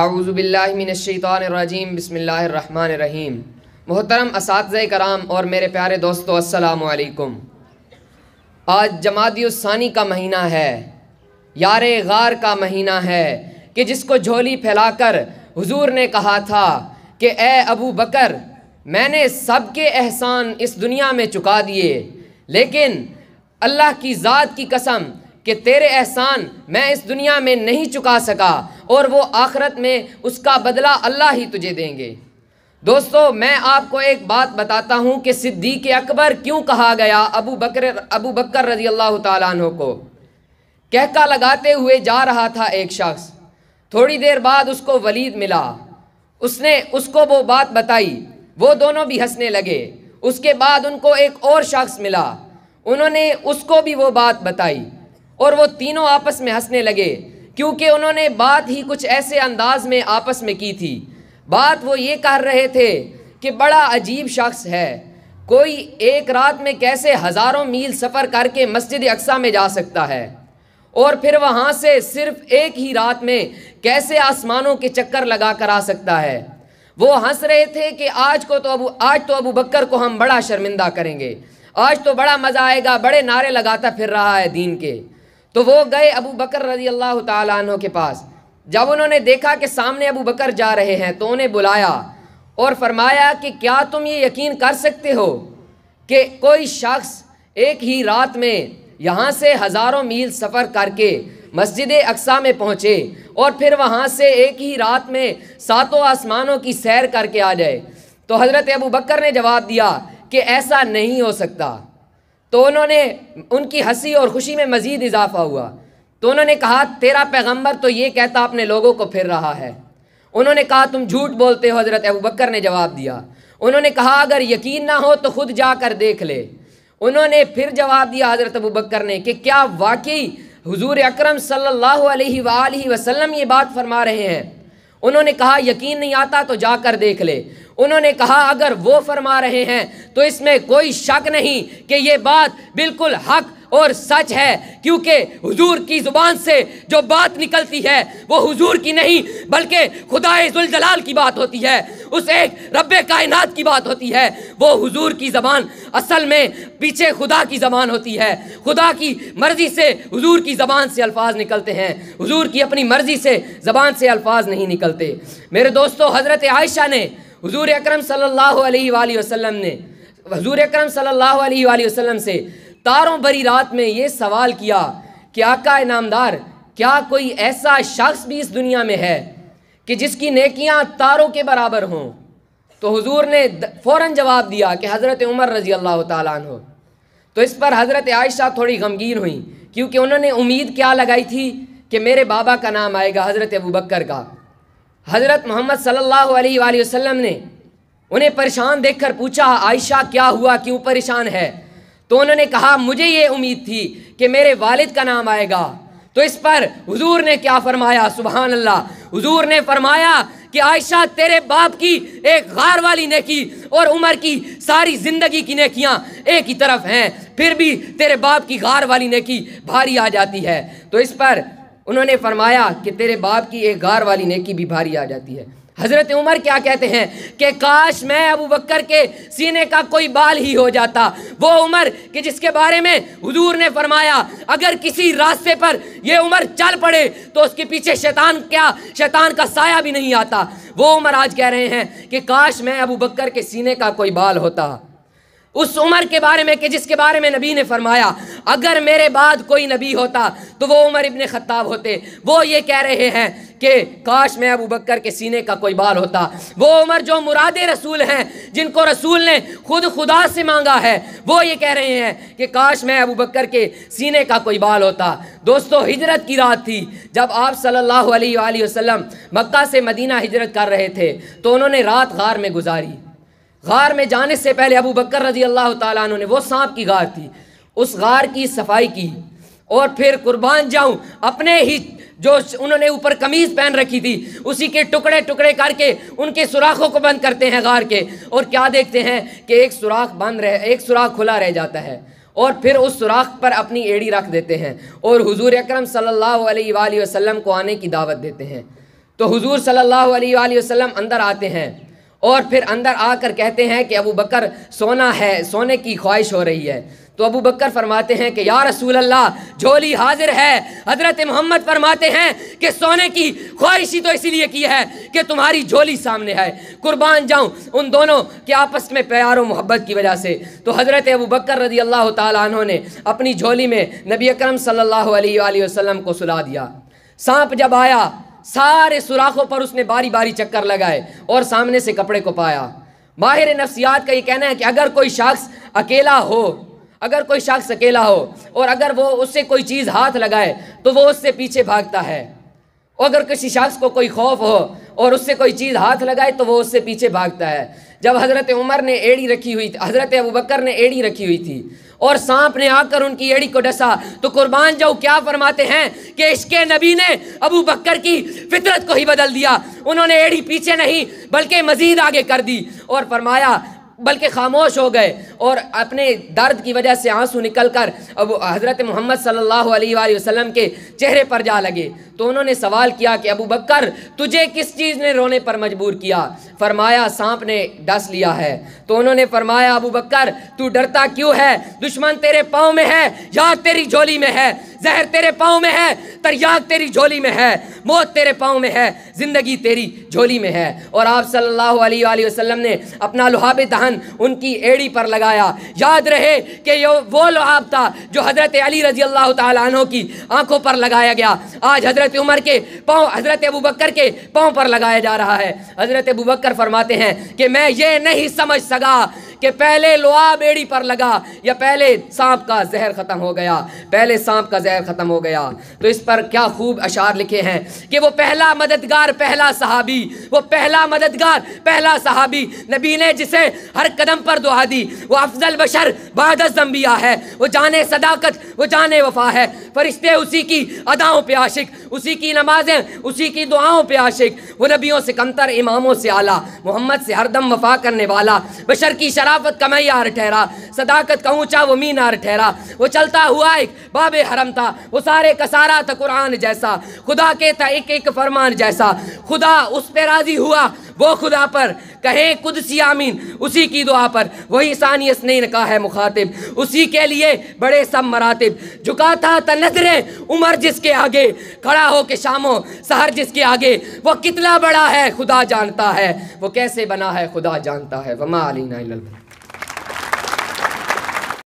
आऊज़बिल्लिमिनशैतरजीम बसमीम मोहतरम इस कराम और मेरे प्यारे दोस्तों असलकुम आज जमादियुसानी का महीना है यार गार का महीना है कि जिसको झोली फैलाकर हुजूर ने कहा था कि ए अबू बकर मैंने सबके एहसान इस दुनिया में चुका दिए लेकिन अल्लाह की ज़ात की कसम कि तेरे एहसान मैं इस दुनिया में नहीं चुका सका और वो आखरत में उसका बदला अल्लाह ही तुझे देंगे दोस्तों मैं आपको एक बात बताता हूँ कि सिद्दीक अकबर क्यों कहा गया अबू बकर अबू बकर रजी अल्लाह तु को कहका लगाते हुए जा रहा था एक शख्स थोड़ी देर बाद उसको वलीद मिला उसने उसको वो बात बताई वो दोनों भी हंसने लगे उसके बाद उनको एक और शख्स मिला उन्होंने उसको भी वो बात बताई और वो तीनों आपस में हंसने लगे क्योंकि उन्होंने बात ही कुछ ऐसे अंदाज में आपस में की थी बात वो ये कह रहे थे कि बड़ा अजीब शख्स है कोई एक रात में कैसे हज़ारों मील सफ़र करके मस्जिद अक्सा में जा सकता है और फिर वहाँ से सिर्फ एक ही रात में कैसे आसमानों के चक्कर लगा कर आ सकता है वो हंस रहे थे कि आज को तो अबू आज तो अबू बकर को हम बड़ा शर्मिंदा करेंगे आज तो बड़ा मज़ा आएगा बड़े नारे लगाता फिर रहा है दीन के तो वो गए अबू बकर रजी अल्लाह तु के पास जब उन्होंने देखा कि सामने अबू बकर जा रहे हैं तो उन्हें बुलाया और फरमाया कि क्या तुम ये यकीन कर सकते हो कि कोई शख्स एक ही रात में यहाँ से हज़ारों मील सफ़र करके मस्जिद अक्सा में पहुँचे और फिर वहाँ से एक ही रात में सातों आसमानों की सैर करके आ जाए तो हज़रत अबू बकर ने जवाब दिया कि ऐसा नहीं हो सकता तो उन्होंने उनकी हंसी और खुशी में मज़ीद इजाफा हुआ तो उन्होंने कहा तेरा पैगंबर तो ये कहता अपने लोगों को फिर रहा है उन्होंने कहा तुम झूठ बोलते हो हज़रत अबू बकर ने जवाब दिया उन्होंने कहा अगर यकीन ना हो तो ख़ुद जा कर देख ले उन्होंने फिर जवाब दिया हज़रत अबू बकर ने कि क्या वाकई हुजूर अकरम सल्लल्लाहु अलैहि वसल्लम ये बात फरमा रहे हैं उन्होंने कहा यकीन नहीं आता तो जाकर देख ले उन्होंने कहा अगर वो फरमा रहे हैं तो इसमें कोई शक नहीं कि ये बात बिल्कुल हक और सच है क्योंकि हुजूर की ज़ुबान से जो बात निकलती है वो हुजूर की नहीं बल्कि खुदा जुलजलाल की बात होती है उस एक रब कायनात की बात होती है वो हुजूर की ज़बान असल में पीछे खुदा की ज़बान होती है खुदा की मर्ज़ी से हुजूर की ज़बान से अल्फाज निकलते हैं हुजूर की अपनी मर्ज़ी से ज़बान से अल्फाज नहीं निकलते मेरे दोस्तों हज़रत आयशा ने हजूर अक्रम सल्ला वसम ने हजूर अक्रम सल्ला वसम से तारों भरी रात में ये सवाल किया कि आका इनामदार क्या कोई ऐसा शख्स भी इस दुनिया में है कि जिसकी नेकियां तारों के बराबर हों तो हुजूर ने फौरन जवाब दिया कि हज़रत उमर रज़ी अल्लाह तु तो इस पर हज़रत आयशा थोड़ी गमगीन हुई क्योंकि उन्होंने उम्मीद क्या लगाई थी कि मेरे बाबा का नाम आएगा हज़रत अबू बकर का हज़रत मोहम्मद सल्लल्लाहु अलैहि वसल्लम ने उन्हें परेशान देखकर पूछा आयशा क्या हुआ क्यों परेशान है तो उन्होंने कहा मुझे ये उम्मीद थी कि मेरे वालिद का नाम आएगा तो इस पर हुजूर ने क्या फरमाया सुबहान अल्लाह हुजूर ने फरमाया कि आयशा तेरे बाप की एक गार वाली नेकी और उमर की सारी ज़िंदगी की नेकियां एक ही तरफ हैं फिर भी तेरे बाप की गार वाली नेकी भारी आ जाती है तो इस पर उन्होंने फरमाया कि तेरे बाप की एक गार वाली नेकी भी भारी आ जाती है हज़रत उमर क्या कहते हैं कि काश मैं अबू बकर के सीने का कोई बाल ही हो जाता वो उमर कि जिसके बारे में हुजूर ने फरमाया अगर किसी रास्ते पर ये उमर चल पड़े तो उसके पीछे शैतान क्या शैतान का साया भी नहीं आता वो उमर आज कह रहे हैं कि काश मैं अबू बकर के सीने का कोई बाल होता उस उमर के बारे में कि जिसके बारे में नबी ने फरमाया अगर मेरे बाद कोई नबी होता तो वो उमर इबन ख़त्ताब होते वो ये कह रहे हैं कि काश मैं अबू बकर के सीने का कोई बाल होता वो उमर जो मुराद रसूल हैं जिनको रसूल ने खुद खुदा से मांगा है वो ये कह रहे हैं कि काश मैं अबू बकर के सीने का कोई बाल होता दोस्तों हिजरत की रात थी जब आप सल्ला वसम मक् मक्का से मदीना हिजरत कर रहे थे तो उन्होंने रात गार में गुजारी गार में जाने से पहले अबू बकर रजी अल्लाह तु ने वो सांप की गार थी उस गार की सफाई की और फिर कुर्बान जाऊं अपने ही जो उन्होंने ऊपर कमीज़ पहन रखी थी उसी के टुकड़े टुकड़े करके उनके सुराखों को बंद करते हैं गार के और क्या देखते हैं कि एक सुराख बंद रह एक सुराख खुला रह जाता है और फिर उस सुराख पर अपनी एड़ी रख देते हैं और हुजूर अकरम सल्लल्लाहु अलैहि वसल्लम को आने की दावत देते हैं तो हुजूर सल्लल्लाहु अलैहि वसल्लम अंदर आते हैं और फिर अंदर आकर कहते हैं कि अबू बकर सोना है सोने की ख्वाहिश हो रही है तो अबू बकर फरमाते हैं कि या रसूल अल्लाह झोली हाजिर है हज़रत मोहम्मद फरमाते हैं कि सोने की ख्वाहिश ही तो इसीलिए की है कि तुम्हारी झोली सामने है कुर्बान जाऊं उन दोनों के आपस में प्यार और मोहब्बत की वजह से तो हज़रत अबू बकर रजी अल्लाह तहों ने अपनी झोली में नबी अक्रम सल्ला वसम को सुला दिया सांप जब आया सारे सुराखों पर उसने बारी बारी चक्कर लगाए और सामने से कपड़े को पाया माहिर नफ्सियात का ये कहना है कि अगर कोई शख्स अकेला हो अगर कोई शख्स अकेला हो और अगर वो उससे कोई चीज़ हाथ लगाए तो वो उससे पीछे भागता है और अगर किसी शख्स को कोई खौफ हो और उससे कोई चीज़ हाथ लगाए तो वो उससे पीछे भागता है जब हज़रत उमर ने एड़ी रखी हुई थी हज़रत अबू बकर ने एड़ी रखी हुई थी और सांप ने आकर उनकी एड़ी को डसा तो कुर्बान जाऊ क्या फरमाते हैं कि इसके नबी ने अबू बकर की फितरत को ही बदल दिया उन्होंने एड़ी पीछे नहीं बल्कि मज़ीद आगे कर दी और फरमाया बल्कि खामोश हो गए और अपने दर्द की वजह से आंसू निकल कर अब हज़रत मोहम्मद सल्लल्लाहु अलैहि वसल्लम के चेहरे पर जा लगे तो उन्होंने सवाल किया कि अबू बकर तुझे किस चीज़ ने रोने पर मजबूर किया फरमाया सांप ने डस लिया है तो उन्होंने फरमाया अबू बकर तू डरता क्यों है दुश्मन तेरे पाँव में है या तेरी झोली में है जहर तेरे पाँव में है तरियाग तेरी झोली में है मौत तेरे पाँव में है ज़िंदगी तेरी झोली में है और आप सल्लल्लाहु अलैहि वसल्लम ने अपना लुहाब दहन उनकी एड़ी पर लगाया याद रहे कि यो वो लुहाब था जो हज़रत अली रजी अल्लाह तहों की आंखों पर लगाया गया आज हज़रत उमर के पाँव हज़रत अबू बकर के पाँव पर लगाया जा रहा है हज़रत अबू बकर फरमाते हैं कि मैं ये नहीं समझ सका कि पहले लुहाब एड़ी पर लगा या पहले सांप का जहर ख़त्म हो गया पहले सांप का जहर ख़त्म हो गया तो इस पर क्या खूब अशार लिखे हैं कि वो पहला मददगार पहला सहाबी वो पहला मददगार पहला सहाबी नबी ने जिसे हर कदम पर दुआ दी वो अफजल बशर बहादम्बिया है वो जाने सदाकत वो जाने वफा है फरिश्ते उसी की अदाओं पे आशिक उसी की नमाजें उसी की दुआओं पे आशिक वो नबियों से कमतर इमामों से आला मोहम्मद से हरदम वफा करने वाला बशर की शराफत का मैार ठहरा सदाकत का ऊँचा वो मीनार ठहरा वो चलता हुआ एक बाब हरम था वो सारे का सारा था कुरान जैसा खुदा के था एक एक फरमान जैसा खुदा उस पर राज़ी हुआ वो खुदा पर कहें कुदसी आमीन उसी की दुआ पर वही सानियस ने कहा है मुखातिब उसी के लिए बड़े सब मरातब झुका था तनजरें तो उमर जिसके आगे खड़ा हो के शामों सहर जिसके आगे वो कितना बड़ा है खुदा जानता है वो कैसे बना है खुदा जानता है वमा अलीना